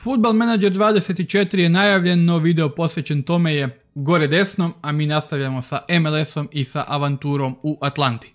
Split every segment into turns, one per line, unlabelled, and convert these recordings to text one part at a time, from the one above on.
Football Manager 24 je najavljen, no video posvećen tome je gore desnom, a mi nastavljamo sa MLS-om i sa avanturom u Atlanti.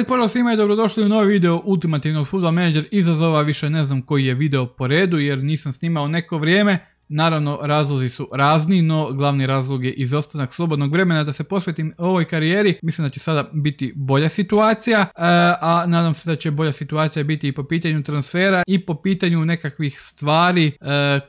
Dragi pozdrav svima i dobrodošli u novi video Ultimativnog Football Manager izazova, više ne znam koji je video po redu jer nisam snimao neko vrijeme, Naravno, razlozi su razni, no glavni razlog je izostanak slobodnog vremena da se posvetim ovoj karijeri. Mislim da će sada biti bolja situacija, e, a nadam se da će bolja situacija biti i po pitanju transfera i po pitanju nekakvih stvari e,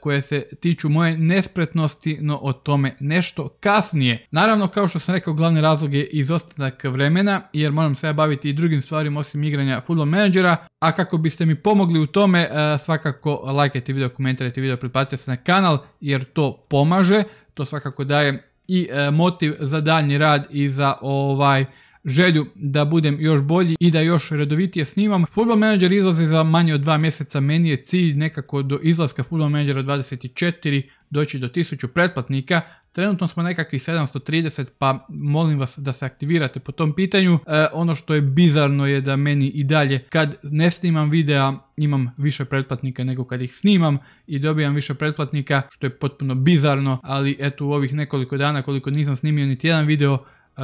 koje se tiču moje nespretnosti, no o tome nešto kasnije. Naravno, kao što sam rekao, glavni razlog je izostanak vremena, jer moram se baviti i drugim stvarima osim igranja Football Managera, a kako biste mi pomogli u tome, e, svakako lajkajte video, komentirajte video, pretplatite se na kanal jer to pomaže. To svakako daje i e, motiv za daljnji rad i za ovaj želju da budem još bolji i da još redovitije snimam. Football Manager izlazi za manje od dva mjeseca. Meni je cilj nekako do izlaska Football Managera 24 doći do 1000 pretplatnika. Trenutno smo nekakvih 730 pa molim vas da se aktivirate po tom pitanju. E, ono što je bizarno je da meni i dalje kad ne snimam videa imam više pretplatnika nego kad ih snimam i dobijam više pretplatnika što je potpuno bizarno, ali eto u ovih nekoliko dana koliko nisam snimio niti jedan video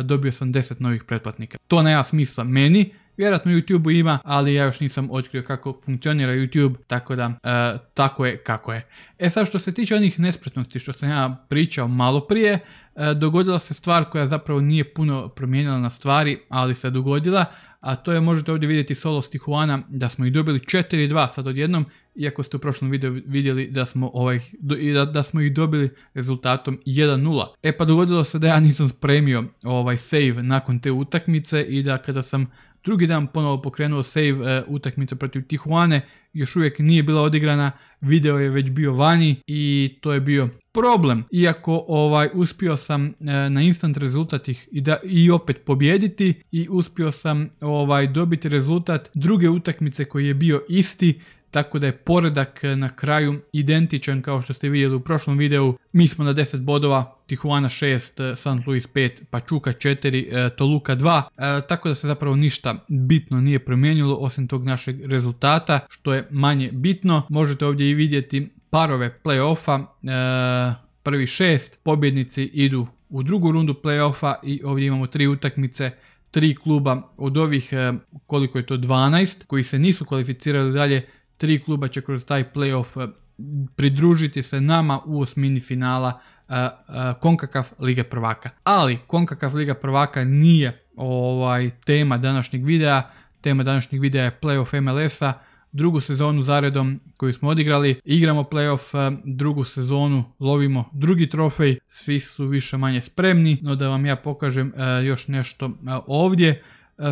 dobio sam 10 novih pretplatnika. To nema smisla meni, Vjerojatno YouTube-u ima, ali ja još nisam otkrio kako funkcionira YouTube, tako da e, tako je kako je. E sad što se tiče onih nespretnosti što sam ja pričao malo prije, e, dogodila se stvar koja zapravo nije puno promijenila na stvari, ali se dogodila, a to je možete ovdje vidjeti solo s da smo ih dobili 4-2 sad odjednom, iako ste u prošlom videu vidjeli da smo, ovaj, da, da smo ih dobili rezultatom 1-0. E pa dogodilo se da ja nisam spremio ovaj save nakon te utakmice i da kada sam drugi dan ponovo pokrenuo save e, utakmica protiv Tijuane. još uvijek nije bila odigrana, video je već bio vani i to je bio problem. Iako ovaj uspio sam e, na instant rezultat ih i, da, i opet pobijediti i uspio sam ovaj dobiti rezultat druge utakmice koji je bio isti tako da je poredak eh, na kraju identičan kao što ste vidjeli u prošlom videu. Mi smo na 10 bodova, Tijuana 6, eh, San Louis 5, Pačuka 4, Toluka 2, tako da se zapravo ništa bitno nije promijenilo osim tog našeg rezultata što je manje bitno. Možete ovdje i vidjeti parove playoffa, eh, prvi šest pobjednici idu u drugu rundu playoffa i ovdje imamo tri utakmice tri kluba od ovih koliko je to 12 koji se nisu kvalificirali dalje tri kluba će kroz taj playoff eh, pridružiti se nama u osmini finala Konkakav eh, eh, Liga prvaka. Ali Konkakav Liga prvaka nije ovaj tema današnjeg videa. Tema današnjeg videa je playoff MLS-a. Drugu sezonu zaredom koju smo odigrali, igramo playoff, drugu sezonu lovimo drugi trofej, svi su više manje spremni, no da vam ja pokažem još nešto ovdje.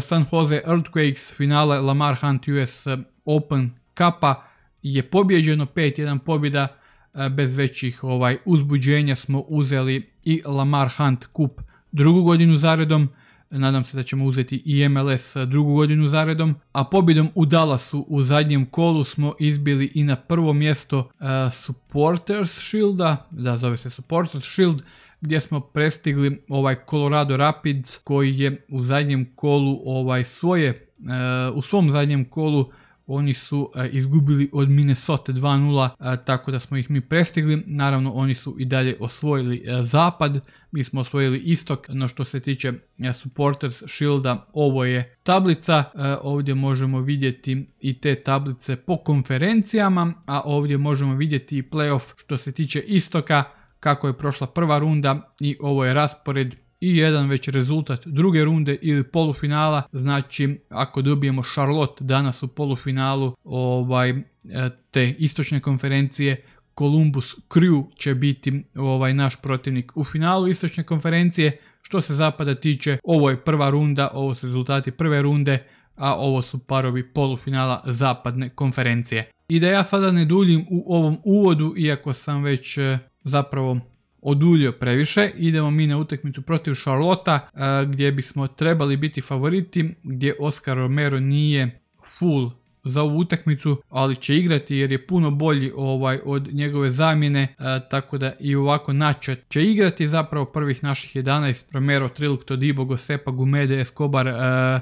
San Jose Earthquakes finale Lamar Hunt US Open Kapa je pobjeđeno, 5-1 pobjeda e, bez većih ovaj, uzbuđenja smo uzeli i Lamar Hunt kup drugu godinu zaredom. Nadam se da ćemo uzeti i MLS drugu godinu zaredom. A pobjedom u Dallasu u zadnjem kolu smo izbili i na prvo mjesto e, Supporters Shielda, da zove se Supporters Shield, gdje smo prestigli ovaj Colorado Rapids koji je u zadnjem kolu ovaj svoje, e, u svom zadnjem kolu oni su e, izgubili od Minnesota 2-0, e, tako da smo ih mi prestigli. Naravno, oni su i dalje osvojili e, zapad, mi smo osvojili istok. No što se tiče supporters shielda, ovo je tablica. Ovdje možemo vidjeti i te tablice po konferencijama, a ovdje možemo vidjeti i playoff što se tiče istoka, kako je prošla prva runda i ovo je raspored i jedan već rezultat druge runde ili polufinala. Znači, ako dobijemo Charlotte danas u polufinalu ovaj, e, te istočne konferencije, Columbus Crew će biti ovaj naš protivnik u finalu istočne konferencije. Što se zapada tiče, ovo je prva runda, ovo su rezultati prve runde, a ovo su parovi polufinala zapadne konferencije. I da ja sada ne duljim u ovom uvodu, iako sam već e, zapravo oduljio previše. Idemo mi na utakmicu protiv Charlotte e, gdje bismo trebali biti favoriti, gdje Oscar Romero nije full za ovu utakmicu, ali će igrati jer je puno bolji ovaj od njegove zamjene, e, tako da i ovako načet će igrati zapravo prvih naših 11, Romero, Triluk, Todibo, Gosepa, Gumede, Escobar, e,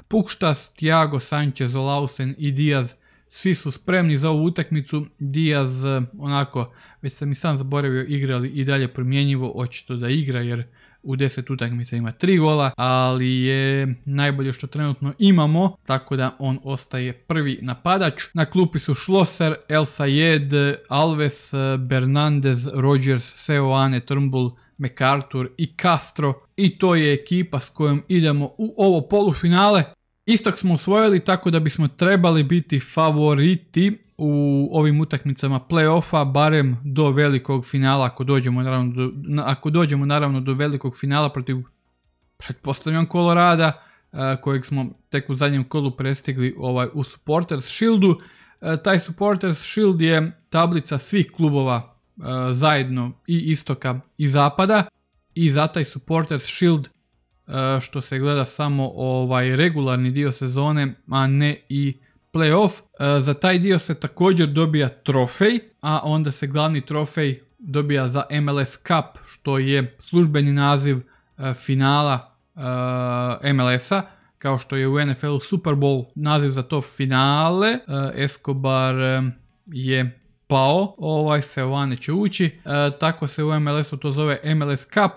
Pukštas, Tiago, Sanchez, Olausen i Diaz svi su spremni za ovu utakmicu. Diaz, eh, onako, već sam i sam zaboravio, igrali i dalje promjenjivo, očito da igra jer u 10 utakmica ima 3 gola, ali je najbolje što trenutno imamo, tako da on ostaje prvi napadač. Na klupi su Schlosser, El Sayed, Alves, eh, Bernandez, Rodgers, Seoane, Trumbull, McArthur i Castro. I to je ekipa s kojom idemo u ovo polufinale. Istok smo usvojili tako da bismo trebali biti favoriti u ovim utakmicama playoffa, barem do velikog finala ako dođemo naravno do, ako dođemo naravno do velikog finala protiv pretpostavljam Kolorada eh, kojeg smo tek u zadnjem kolu prestigli ovaj, u Supporters Shieldu. Eh, taj Supporters Shield je tablica svih klubova eh, zajedno i istoka i zapada i za taj Supporters Shield E, što se gleda samo ovaj regularni dio sezone, a ne i playoff. E, za taj dio se također dobija trofej, a onda se glavni trofej dobija za MLS Cup, što je službeni naziv e, finala MLS-a, kao što je u NFL Super Bowl naziv za to finale. Escobar je pao, ovaj se ovane će ući, tako se u MLS-u to zove MLS Cup.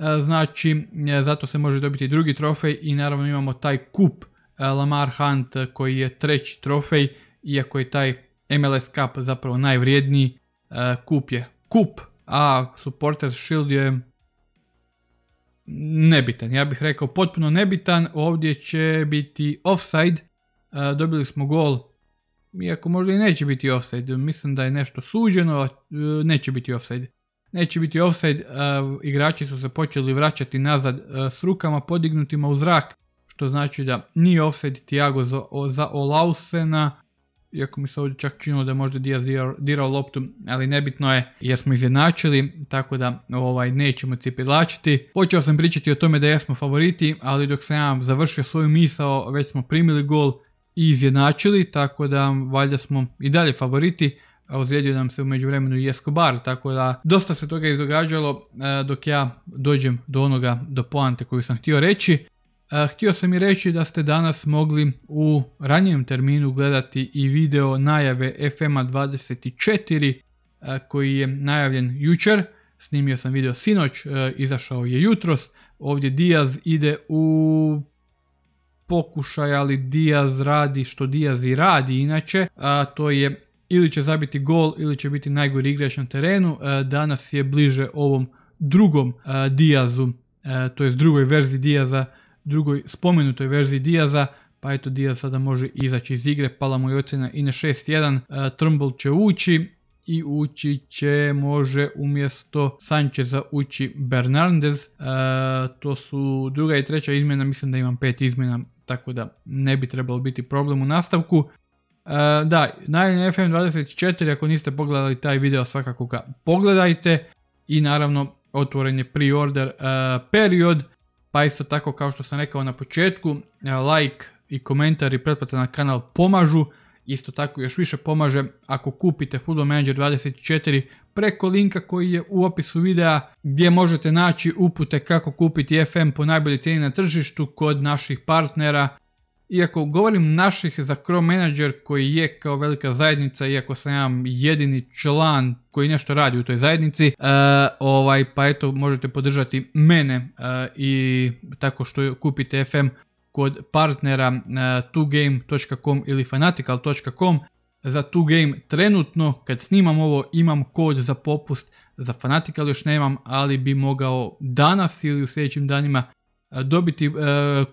E, znači, e, zato se može dobiti drugi trofej i naravno imamo taj kup e, Lamar Hunt koji je treći trofej, iako je taj MLS Cup zapravo najvrijedniji kup je kup, a Supporters Shield je nebitan, ja bih rekao potpuno nebitan, ovdje će biti offside, dobili smo gol, iako možda i neće biti offside, mislim da je nešto suđeno, neće biti offside. Neće biti offside, igrači su se počeli vraćati nazad s rukama podignutima u zrak, što znači da nije offside Tiago za, Olausena, iako mi se ovdje čak činilo da je možda Diaz dirao, loptu, ali nebitno je jer smo izjednačili, tako da ovaj, nećemo cipilačiti. Počeo sam pričati o tome da jesmo favoriti, ali dok sam ja završio svoju misao, već smo primili gol i izjednačili, tako da valjda smo i dalje favoriti a ozlijedio nam se u međuvremenu i Escobar, tako da dosta se toga izdogađalo e, dok ja dođem do onoga, do poante koju sam htio reći. E, htio sam i reći da ste danas mogli u ranijem terminu gledati i video najave fma 24 e, koji je najavljen jučer, snimio sam video sinoć, izašao je jutros, ovdje Diaz ide u pokušaj, ali Diaz radi što Diaz i radi inače, a to je ili će zabiti gol ili će biti najgori igrač na terenu. E, danas je bliže ovom drugom e, Diazu, e, to je drugoj verziji Diaza, drugoj spomenutoj verziji Diaza, pa eto Diaz sada može izaći iz igre, pala mu je ocjena i na 6-1, Trumbull će ući i ući će može umjesto Sancheza ući Bernardes, to su druga i treća izmjena, mislim da imam pet izmjena, tako da ne bi trebalo biti problem u nastavku. E, da, na FM24, ako niste pogledali taj video, svakako ga pogledajte. I naravno, otvoren je pre-order e, period. Pa isto tako kao što sam rekao na početku, e, like i komentar i pretplata na kanal pomažu. Isto tako još više pomaže ako kupite Football Manager 24 preko linka koji je u opisu videa gdje možete naći upute kako kupiti FM po najbolji cijeni na tržištu kod naših partnera iako govorim naših za Chrome Manager koji je kao velika zajednica, iako sam jedini član koji nešto radi u toj zajednici, e, ovaj, pa eto možete podržati mene e, i tako što kupite FM kod partnera 2game.com e, ili fanatical.com. Za 2game trenutno kad snimam ovo imam kod za popust, za fanatical još nemam, ali bi mogao danas ili u sljedećim danima dobiti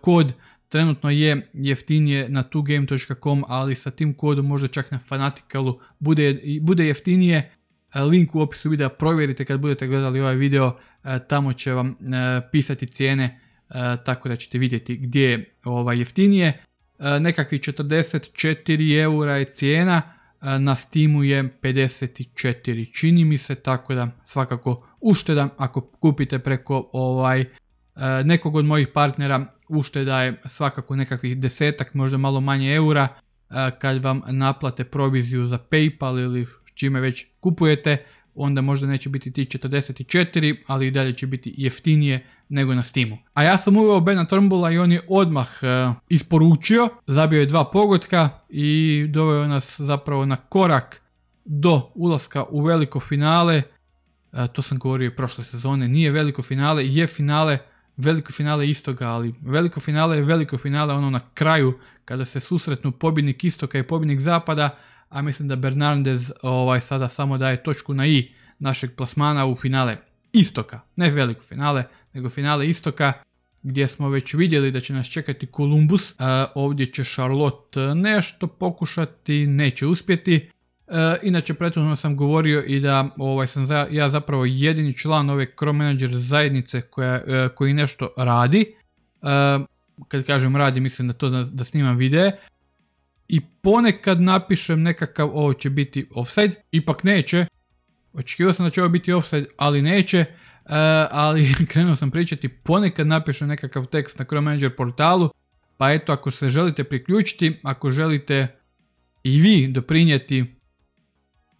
kod trenutno je jeftinije na tugame.com, ali sa tim kodom možda čak na Fanaticalu bude, bude jeftinije. E, link u opisu videa provjerite kad budete gledali ovaj video, e, tamo će vam e, pisati cijene, tako da ćete vidjeti gdje je ovaj jeftinije. Nekakvi 44 eura je cijena, na Steamu je 54 čini mi se, tako da svakako uštedam ako kupite preko ovaj nekog od mojih partnera ušteda je svakako nekakvih desetak, možda malo manje eura e, kad vam naplate proviziju za Paypal ili čime već kupujete, onda možda neće biti ti 44, ali i dalje će biti jeftinije nego na Steamu. A ja sam uveo Bena Trumbula i on je odmah e, isporučio, zabio je dva pogotka i doveo nas zapravo na korak do ulaska u veliko finale. E, to sam govorio prošle sezone, nije veliko finale, je finale veliko finale istoga, ali veliko finale je veliko finale ono na kraju kada se susretnu pobjednik istoka i pobjednik zapada, a mislim da Bernardez ovaj, sada samo daje točku na i našeg plasmana u finale istoka, ne veliko finale, nego finale istoka gdje smo već vidjeli da će nas čekati Kolumbus, ovdje će Charlotte nešto pokušati, neće uspjeti, E, inače, prethodno sam govorio i da ovaj, sam ja zapravo jedini član ove Chrome Manager zajednice koja, e, koji nešto radi. E, kad kažem radi, mislim da to da, snimam videe. I ponekad napišem nekakav ovo će biti offside, ipak neće. Očekivao sam da će ovo biti offside, ali neće. ali krenuo sam pričati, ponekad napišem nekakav tekst na Chrome Manager portalu. Pa eto, ako se želite priključiti, ako želite i vi doprinijeti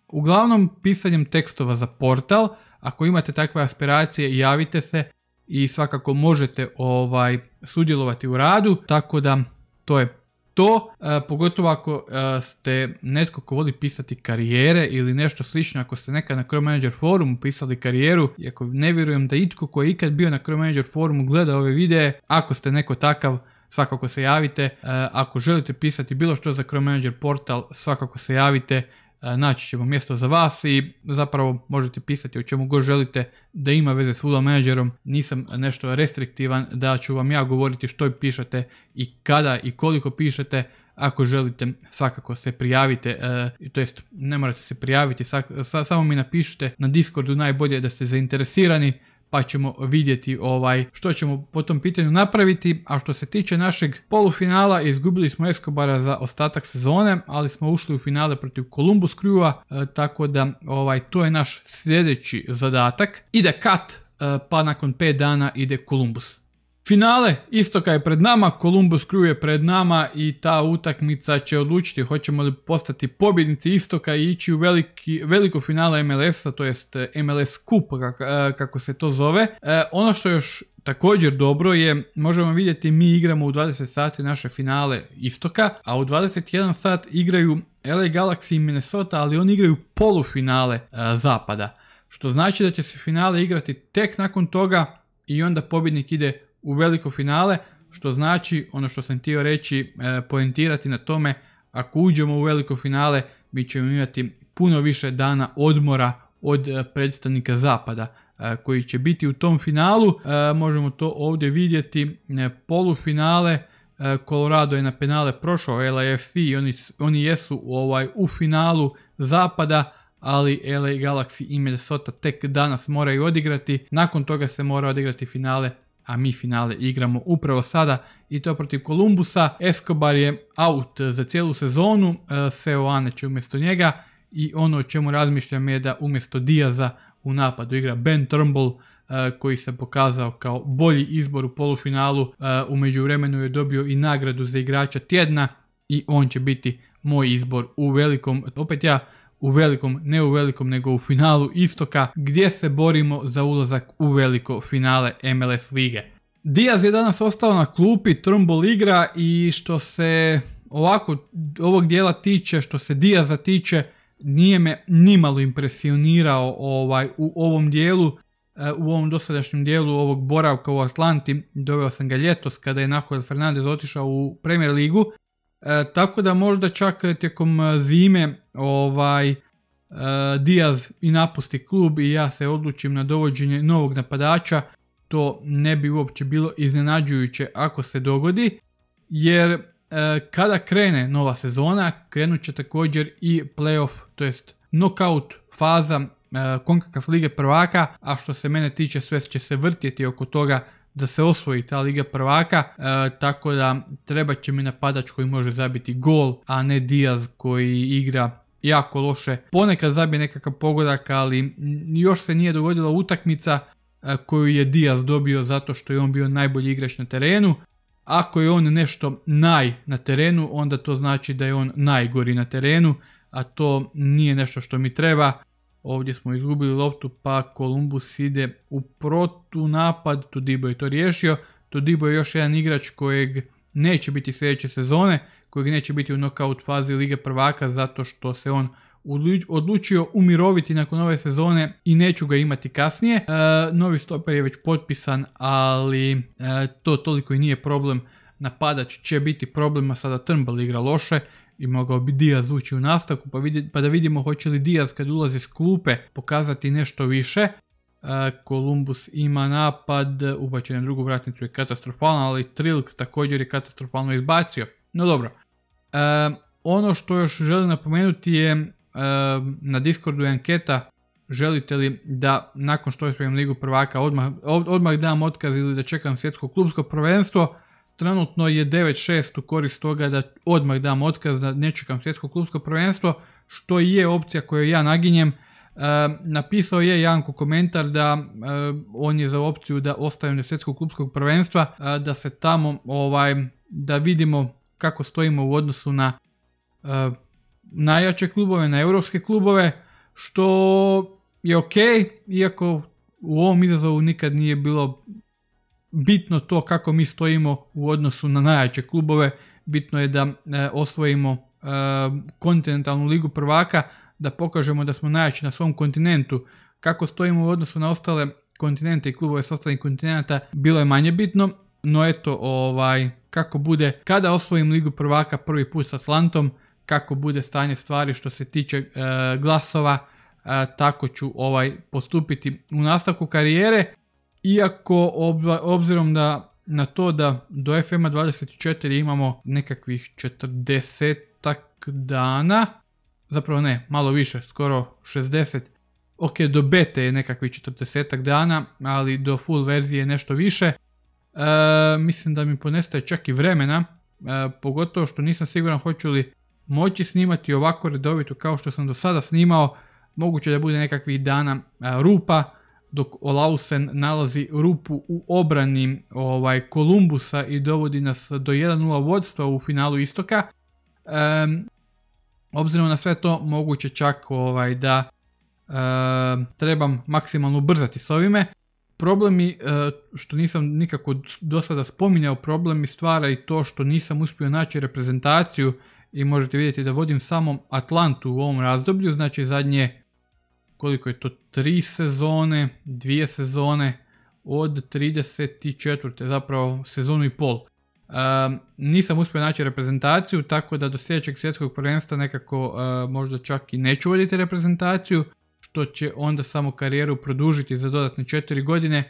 Uglavnom, pisanjem tekstova za portal, ako imate takve aspiracije, javite se i svakako možete ovaj sudjelovati u radu, tako da to je to, e, pogotovo ako e, ste netko ko voli pisati karijere ili nešto slično, ako ste nekad na Chrome Manager forumu pisali karijeru, iako ne vjerujem da itko ko je ikad bio na Chrome Manager forumu gleda ove videe, ako ste neko takav, svakako se javite. E, ako želite pisati bilo što za Chrome Manager portal, svakako se javite E, naći ćemo mjesto za vas i zapravo možete pisati o čemu god želite da ima veze s ULA Managerom, Nisam nešto restriktivan da ću vam ja govoriti što pišete i kada i koliko pišete. Ako želite, svakako se prijavite, e, to jest ne morate se prijaviti, samo mi napišite na Discordu najbolje da ste zainteresirani, pa ćemo vidjeti ovaj što ćemo po tom pitanju napraviti. A što se tiče našeg polufinala, izgubili smo Escobara za ostatak sezone, ali smo ušli u finale protiv Columbus Crewa, e, tako da ovaj to je naš sljedeći zadatak. Ide kat, e, pa nakon 5 dana ide Columbus. Finale istoka je pred nama, Columbus Crew je pred nama i ta utakmica će odlučiti hoćemo li postati pobjednici istoka i ići u veliki, veliko finale MLS-a, to jest e, MLS Cup e, kako se to zove. E, ono što još Također dobro je, možemo vidjeti, mi igramo u 20 sati naše finale Istoka, a u 21 sat igraju LA Galaxy i Minnesota, ali oni igraju polufinale Zapada. Što znači da će se finale igrati tek nakon toga i onda pobjednik ide u veliko finale, što znači, ono što sam htio reći, e, poentirati na tome, ako uđemo u veliko finale, mi ćemo imati puno više dana odmora od e, predstavnika zapada e, koji će biti u tom finalu. E, možemo to ovdje vidjeti, polufinale, Colorado je na penale prošao LAFC i oni, oni jesu ovaj, u finalu zapada, ali LA Galaxy i Minnesota tek danas moraju odigrati. Nakon toga se mora odigrati finale a mi finale igramo upravo sada i to protiv Kolumbusa. Escobar je out za cijelu sezonu, e, Seoane će umjesto njega i ono o čemu razmišljam je da umjesto Diaza u napadu igra Ben Turnbull e, koji se pokazao kao bolji izbor u polufinalu. E, u međuvremenu je dobio i nagradu za igrača tjedna i on će biti moj izbor u velikom. Opet ja u velikom, ne u velikom nego u finalu istoka gdje se borimo za ulazak u veliko finale MLS lige. Diaz je danas ostao na klupi, Trumbull igra i što se ovako ovog dijela tiče, što se Diaza tiče, nije me nimalo impresionirao ovaj u ovom dijelu, eh, u ovom dosadašnjem dijelu ovog boravka u Atlanti, doveo sam ga ljetos kada je Nahuel Fernandez otišao u Premier ligu E, tako da možda čak e, tijekom e, zime ovaj Diaz i napusti klub i ja se odlučim na dovođenje novog napadača, to ne bi uopće bilo iznenađujuće ako se dogodi, jer kada krene nova sezona, krenut će također i playoff, to jest knockout faza e, Konkakav Lige prvaka, a što se mene tiče sve će se vrtjeti oko toga da se osvoji ta Liga prvaka, e, tako da treba će mi napadač koji može zabiti gol, a ne Diaz koji igra jako loše. Ponekad zabije nekakav pogodak, ali još se nije dogodila utakmica e, koju je Diaz dobio zato što je on bio najbolji igrač na terenu. Ako je on nešto naj na terenu, onda to znači da je on najgori na terenu, a to nije nešto što mi treba. Ovdje smo izgubili loptu pa Kolumbus ide u protu protunapad. Todibo je to riješio. Todibo je još jedan igrač kojeg neće biti sljedeće sezone, kojeg neće biti u knockout fazi Lige prvaka zato što se on odlučio umiroviti nakon ove sezone i neću ga imati kasnije. E, novi stoper je već potpisan, ali e, to toliko i nije problem. Napadač će biti problema, sada Trnbal igra loše i mogao bi Diaz ući u nastavku pa, pa da vidimo hoće li Diaz kad ulazi s klupe pokazati nešto više. Kolumbus e, ima napad, ubačen na drugu vratnicu je katastrofalan, ali Trilk također je katastrofalno izbacio. No dobro. E, ono što još želim napomenuti je e, na Discordu je anketa želite li da nakon što svojim ligu prvaka odmah, odmah dam otkaz ili da čekam svjetsko klubsko prvenstvo trenutno je 9-6 u korist toga da odmah dam otkaz, da ne čekam svjetsko klubsko prvenstvo, što je opcija koju ja naginjem. E, napisao je Janko komentar da e, on je za opciju da ostavim svjetskog klubskog prvenstva, e, da se tamo, ovaj, da vidimo kako stojimo u odnosu na najjače klubove, na europske klubove, što je ok, iako u ovom izazovu nikad nije bilo bitno to kako mi stojimo u odnosu na najjače klubove, bitno je da e, osvojimo e, kontinentalnu ligu prvaka, da pokažemo da smo najjači na svom kontinentu. Kako stojimo u odnosu na ostale kontinente i klubove s ostalih kontinenta bilo je manje bitno, no eto ovaj kako bude kada osvojim ligu prvaka prvi put sa slantom, kako bude stanje stvari što se tiče e, glasova, tako ću ovaj postupiti u nastavku karijere. Iako, obzirom da na to da do FM 24 imamo nekakvih 40 dana, zapravo ne, malo više, skoro 60. Ok, do bete je nekakvih 40 dana, ali do full verzije je nešto više. E, mislim da mi ponestaje čak i vremena, e, pogotovo što nisam siguran hoću li moći snimati ovako redovito kao što sam do sada snimao. Moguće da bude nekakvih dana e, rupa, dok Olausen nalazi rupu u obrani ovaj, Kolumbusa i dovodi nas do 1-0 vodstva u finalu Istoka. obzirom na sve to, moguće čak ovaj, da trebam maksimalno ubrzati s ovime. Problemi e, što nisam nikako do sada spominjao, problemi stvara i to što nisam uspio naći reprezentaciju i možete vidjeti da vodim samom Atlantu u ovom razdoblju, znači zadnje koliko je to, tri sezone, dvije sezone, od 34. zapravo sezonu i pol. nisam uspio naći reprezentaciju, tako da do sljedećeg svjetskog prvenstva nekako e, možda čak i neću voditi reprezentaciju, što će onda samo karijeru produžiti za dodatne 4 godine.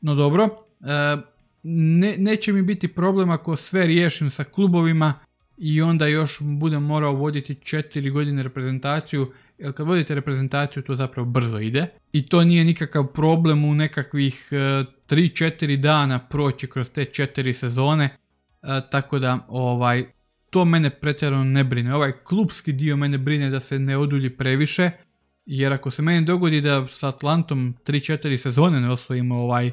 No dobro, e, ne, neće mi biti problem ako sve riješim sa klubovima i onda još budem morao voditi 4 godine reprezentaciju jer kad vodite reprezentaciju to zapravo brzo ide i to nije nikakav problem u nekakvih 3-4 e, dana proći kroz te 4 sezone, e, tako da ovaj, to mene pretjerano ne brine. Ovaj klubski dio mene brine da se ne odulji previše, jer ako se meni dogodi da sa Atlantom 3-4 sezone ne osvojimo ovaj e,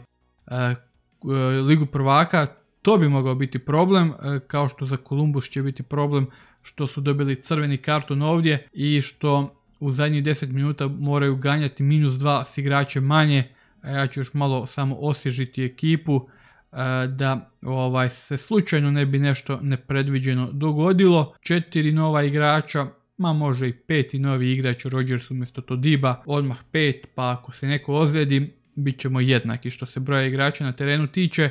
Ligu prvaka, to bi mogao biti problem, kao što za Kolumbus će biti problem što su dobili crveni karton ovdje i što u zadnjih 10 minuta moraju ganjati minus 2 s igrače manje. A ja ću još malo samo osježiti ekipu e, da ovaj se slučajno ne bi nešto nepredviđeno dogodilo. Četiri nova igrača, ma može i peti novi igrač u Rodgersu umjesto Diba, odmah pet, pa ako se neko ozljedi, bit ćemo jednaki što se broja igrača na terenu tiče, e,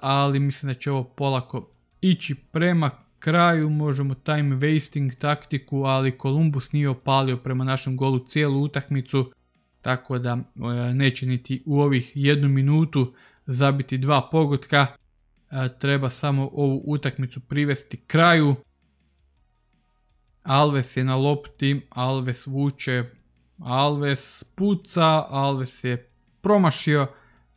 ali mislim da će ovo polako ići prema kraju možemo time wasting taktiku, ali Kolumbus nije opalio prema našem golu cijelu utakmicu, tako da e, neće niti u ovih jednu minutu zabiti dva pogotka. E, treba samo ovu utakmicu privesti kraju. Alves je na lopti, Alves vuče, Alves puca, Alves je promašio.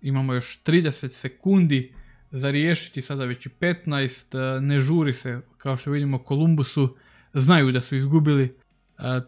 Imamo još 30 sekundi za riješiti sada već i 15, e, ne žuri se, kao što vidimo Kolumbusu, znaju da su izgubili, e,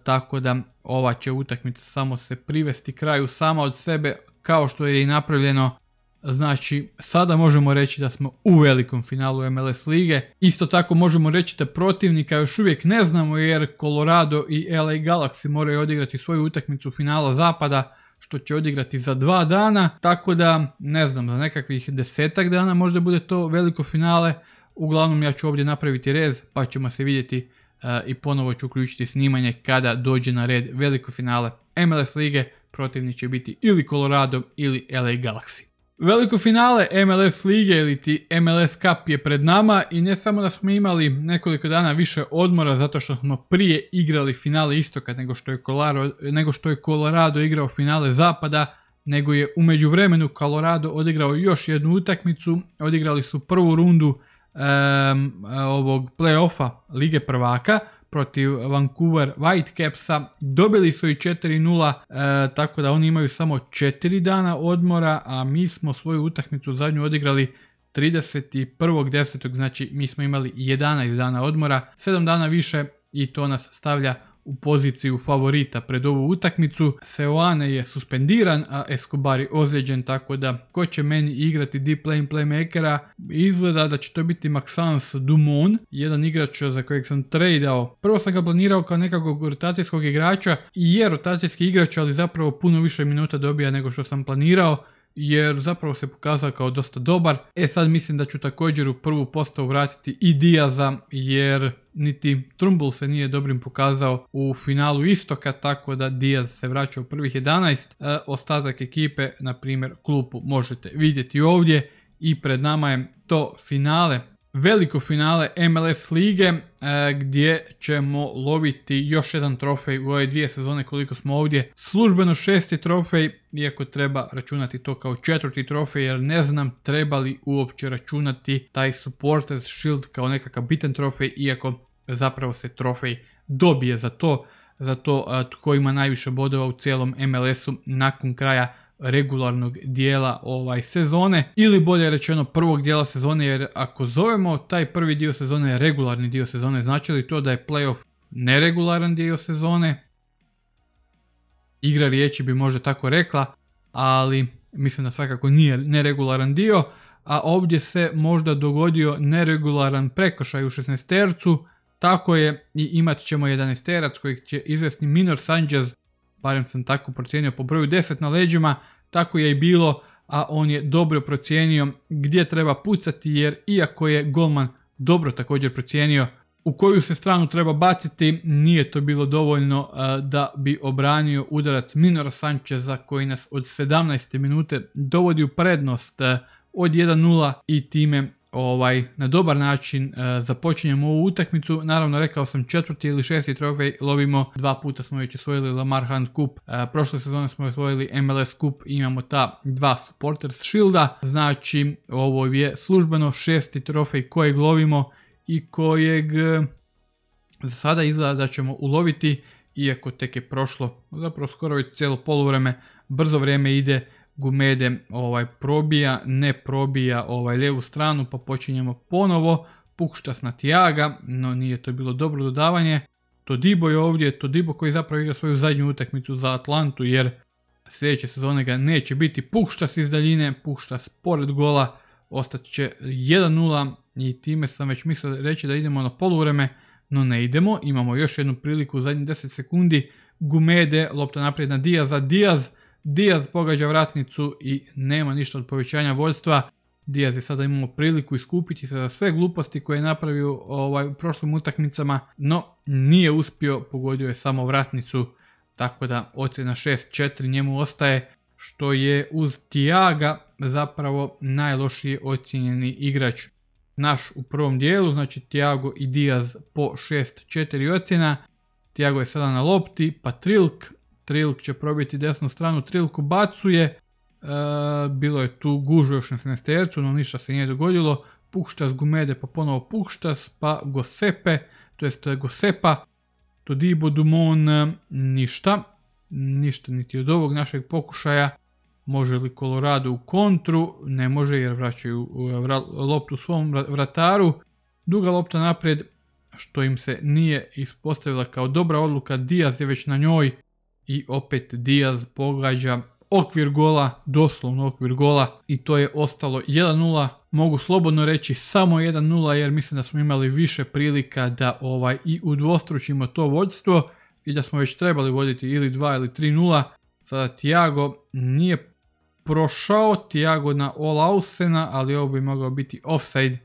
tako da ova će utakmica samo se privesti kraju sama od sebe, kao što je i napravljeno Znači, sada možemo reći da smo u velikom finalu MLS lige. Isto tako možemo reći da protivnika još uvijek ne znamo jer Colorado i LA Galaxy moraju odigrati svoju utakmicu finala zapada što će odigrati za dva dana, tako da ne znam, za nekakvih desetak dana možda bude to veliko finale. Uglavnom ja ću ovdje napraviti rez pa ćemo se vidjeti e, i ponovo ću uključiti snimanje kada dođe na red veliko finale MLS lige. Protivni će biti ili Colorado ili LA Galaxy. Veliko finale MLS lige ili MLS Cup je pred nama i ne samo da smo imali nekoliko dana više odmora zato što smo prije igrali finale istoka nego što je Colorado, nego što je Colorado igrao finale zapada, nego je u međuvremenu Colorado odigrao još jednu utakmicu, odigrali su prvu rundu um, ovog playoffa Lige prvaka protiv Vancouver Whitecapsa. Dobili su i 4-0, e, tako da oni imaju samo 4 dana odmora, a mi smo svoju utakmicu zadnju odigrali 31.10. Znači mi smo imali 11 dana odmora, 7 dana više i to nas stavlja u poziciju favorita pred ovu utakmicu. Seoane je suspendiran, a Escobar je ozlijeđen, tako da ko će meni igrati deep lane playmakera? Izgleda da će to biti Maxence Dumon, jedan igrač za kojeg sam tradeao. Prvo sam ga planirao kao nekakvog rotacijskog igrača i je rotacijski igrač, ali zapravo puno više minuta dobija nego što sam planirao jer zapravo se pokazao kao dosta dobar. E sad mislim da ću također u prvu postavu vratiti i Diaza jer niti Trumbull se nije dobrim pokazao u finalu istoka, tako da Diaz se vraća u prvih 11. E, ostatak ekipe, na primjer klupu, možete vidjeti ovdje i pred nama je to finale veliko finale MLS lige e, gdje ćemo loviti još jedan trofej u ove dvije sezone koliko smo ovdje. Službeno šesti trofej, iako treba računati to kao četvrti trofej jer ne znam treba li uopće računati taj Supporters Shield kao nekakav bitan trofej iako zapravo se trofej dobije za to, za to e, tko ima najviše bodova u cijelom MLS-u nakon kraja regularnog dijela ovaj sezone ili bolje rečeno prvog dijela sezone jer ako zovemo taj prvi dio sezone regularni dio sezone znači li to da je playoff neregularan dio sezone igra riječi bi možda tako rekla ali mislim da svakako nije neregularan dio a ovdje se možda dogodio neregularan prekršaj u 16 tercu tako je i imat ćemo 11 terac kojeg će izvesti Minor Sanchez barem sam tako procijenio po broju 10 na leđima tako je i bilo, a on je dobro procijenio gdje treba pucati jer iako je golman dobro također procijenio u koju se stranu treba baciti, nije to bilo dovoljno eh, da bi obranio udarac Minora Sančeza koji nas od 17. minute dovodi u prednost eh, od 1-0 i time ovaj, na dobar način e, započinjemo ovu utakmicu. Naravno, rekao sam četvrti ili šesti trofej lovimo. Dva puta smo već osvojili Lamar Hunt Cup. E, prošle sezone smo osvojili MLS Cup. Imamo ta dva Supporters Shielda. Znači, ovo je službeno šesti trofej kojeg lovimo i kojeg e, za sada izgleda da ćemo uloviti. Iako tek je prošlo, zapravo skoro već cijelo poluvreme, brzo vrijeme ide, Gumede ovaj, probija, ne probija ovaj, lijevu stranu, pa počinjemo ponovo. Pukštas na Tiaga, no nije to bilo dobro dodavanje. Todibo je ovdje, Todibo koji zapravo igra svoju zadnju utakmicu za Atlantu, jer sljedeće sezone ga neće biti. Pukštas iz daljine, Pukštas pored gola, ostat će 1-0 i time sam već mislio reći da idemo na poluvreme, no ne idemo. Imamo još jednu priliku u zadnjih 10 sekundi. Gumede, lopta naprijed na za Diaz Diaz pogađa vratnicu i nema ništa od povećanja vojstva. Diaz je sada imao priliku iskupiti se za sve gluposti koje je napravio ovaj, u prošlim utakmicama, no nije uspio, pogodio je samo vratnicu, tako da ocjena 6-4 njemu ostaje, što je uz Tiaga zapravo najlošije ocjenjeni igrač naš u prvom dijelu, znači Tiago i Diaz po 6-4 ocjena. Tiago je sada na lopti, patrilk. Trilk će probiti desnu stranu, Trilku bacuje, e, bilo je tu gužo, još na no ništa se nije dogodilo, Pukštas Gumede pa ponovo Pukštas, pa Gosepe, to jest e, Gosepa, Todibo Dumon, e, ništa, ništa niti od ovog našeg pokušaja, može li Colorado u kontru, ne može jer vraćaju loptu svom vrataru, duga lopta naprijed, što im se nije ispostavila kao dobra odluka, Diaz je već na njoj, i opet Diaz pogađa okvir gola, doslovno okvir gola i to je ostalo 1-0. Mogu slobodno reći samo 1-0 jer mislim da smo imali više prilika da ovaj i udvostručimo to vođstvo i da smo već trebali voditi ili 2 ili 3-0. Sada Tiago nije prošao, Tiago na Olausena, ali ovo bi mogao biti offside.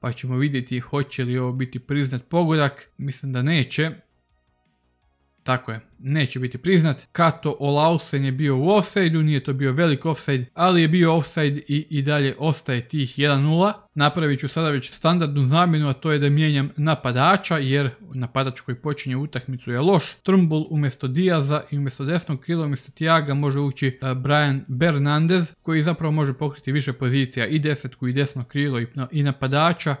Pa ćemo vidjeti hoće li ovo biti priznat pogodak. Mislim da neće. Tako je, neće biti priznat. Kato Olausen je bio u offside nije to bio velik offside, ali je bio offside i, i dalje ostaje tih 1-0. Napravit ću sada već standardnu zamjenu, a to je da mijenjam napadača, jer napadač koji počinje utakmicu je loš. Trumbull umjesto Diaza i umjesto desnog krila, umjesto Tiaga može ući e, Brian Bernandez, koji zapravo može pokriti više pozicija i desetku i desno krilo i napadača.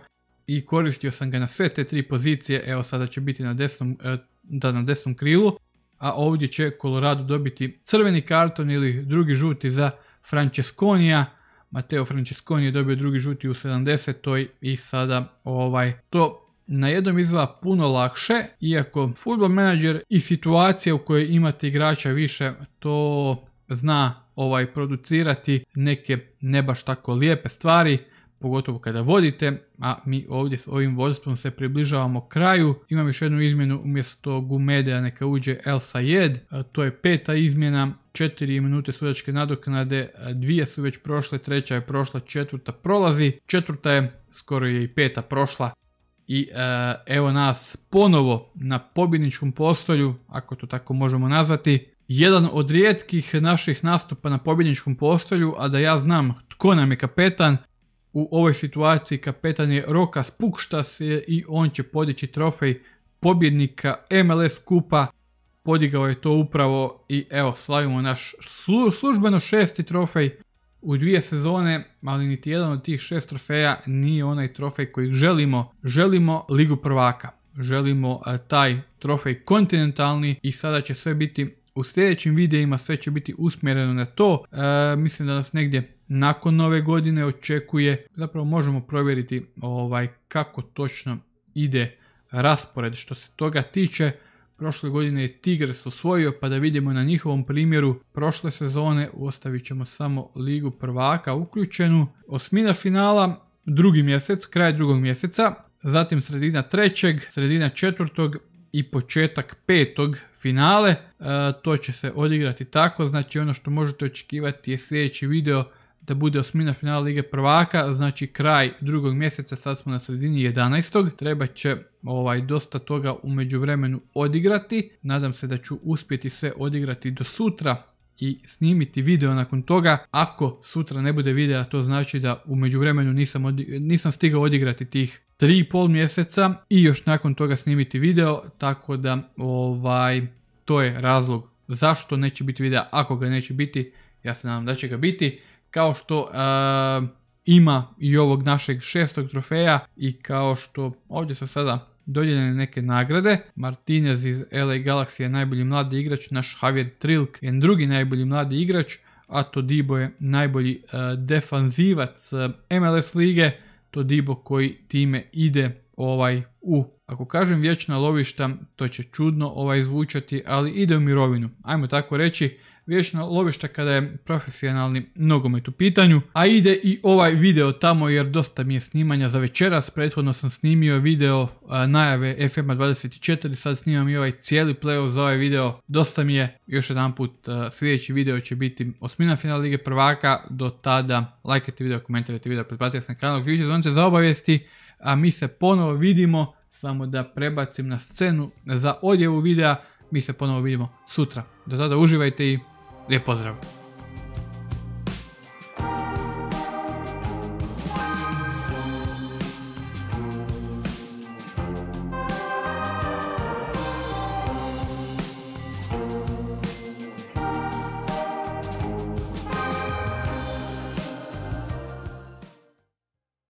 I koristio sam ga na sve te tri pozicije, evo sada će biti na e, da na desnom krilu a ovdje će Colorado dobiti crveni karton ili drugi žuti za Francesconija. Mateo Francesconi je dobio drugi žuti u 70. i sada ovaj to na jednom izgleda puno lakše, iako futbol menadžer i situacija u kojoj imate igrača više, to zna ovaj producirati neke ne baš tako lijepe stvari pogotovo kada vodite, a mi ovdje s ovim vodstvom se približavamo kraju. Imam još jednu izmjenu umjesto Gumedea neka uđe El Sayed, to je peta izmjena, 4 minute sudačke nadoknade, dvije su već prošle, treća je prošla, četvrta prolazi, četvrta je skoro je i peta prošla, i e, evo nas ponovo na pobjedničkom postolju, ako to tako možemo nazvati. Jedan od rijetkih naših nastupa na pobjedničkom postolju, a da ja znam tko nam je kapetan, u ovoj situaciji kapetan je spukšta se i on će podići trofej pobjednika MLS kupa. Podigao je to upravo i evo slavimo naš službeno šesti trofej u dvije sezone, ali niti jedan od tih šest trofeja nije onaj trofej koji želimo. Želimo Ligu prvaka, želimo e, taj trofej kontinentalni i sada će sve biti u sljedećim videima, sve će biti usmjereno na to. E, mislim da nas negdje nakon nove godine očekuje. Zapravo možemo provjeriti ovaj kako točno ide raspored što se toga tiče. Prošle godine je Tigres osvojio pa da vidimo na njihovom primjeru prošle sezone ostavit ćemo samo ligu prvaka uključenu. Osmina finala drugi mjesec, kraj drugog mjeseca, zatim sredina trećeg, sredina četvrtog i početak petog finale. E, to će se odigrati tako, znači ono što možete očekivati je sljedeći video da bude osmina finala Lige prvaka, znači kraj drugog mjeseca, sad smo na sredini 11. Treba će ovaj, dosta toga u međuvremenu odigrati. Nadam se da ću uspjeti sve odigrati do sutra i snimiti video nakon toga. Ako sutra ne bude videa, to znači da u međuvremenu nisam, nisam stigao odigrati tih 3,5 mjeseca i još nakon toga snimiti video, tako da ovaj, to je razlog zašto neće biti videa, ako ga neće biti, ja se nadam da će ga biti kao što e, ima i ovog našeg šestog trofeja i kao što ovdje su sada dodijeljene neke nagrade. Martinez iz LA Galaxy je najbolji mladi igrač, naš Javier Trilk je drugi najbolji mladi igrač, a to Dibo je najbolji e, defanzivac e, MLS lige, Dibo koji time ide ovaj u ako kažem vječna lovišta, to će čudno ovaj zvučati, ali ide u mirovinu. Ajmo tako reći, vječno lovišta kada je profesionalni nogomet u pitanju. A ide i ovaj video tamo jer dosta mi je snimanja za večeras. Prethodno sam snimio video najave FMA 24, sad snimam i ovaj cijeli playoff za ovaj video. Dosta mi je, još jedan put, sljedeći video će biti osmina final Lige prvaka. Do tada, lajkajte video, komentirajte video, pretplatite se na kanal, uključite zvonce za obavijesti. A mi se ponovo vidimo, samo da prebacim na scenu za odjevu videa. Mi se ponovo vidimo sutra. Do tada uživajte i Lijep pozdrav!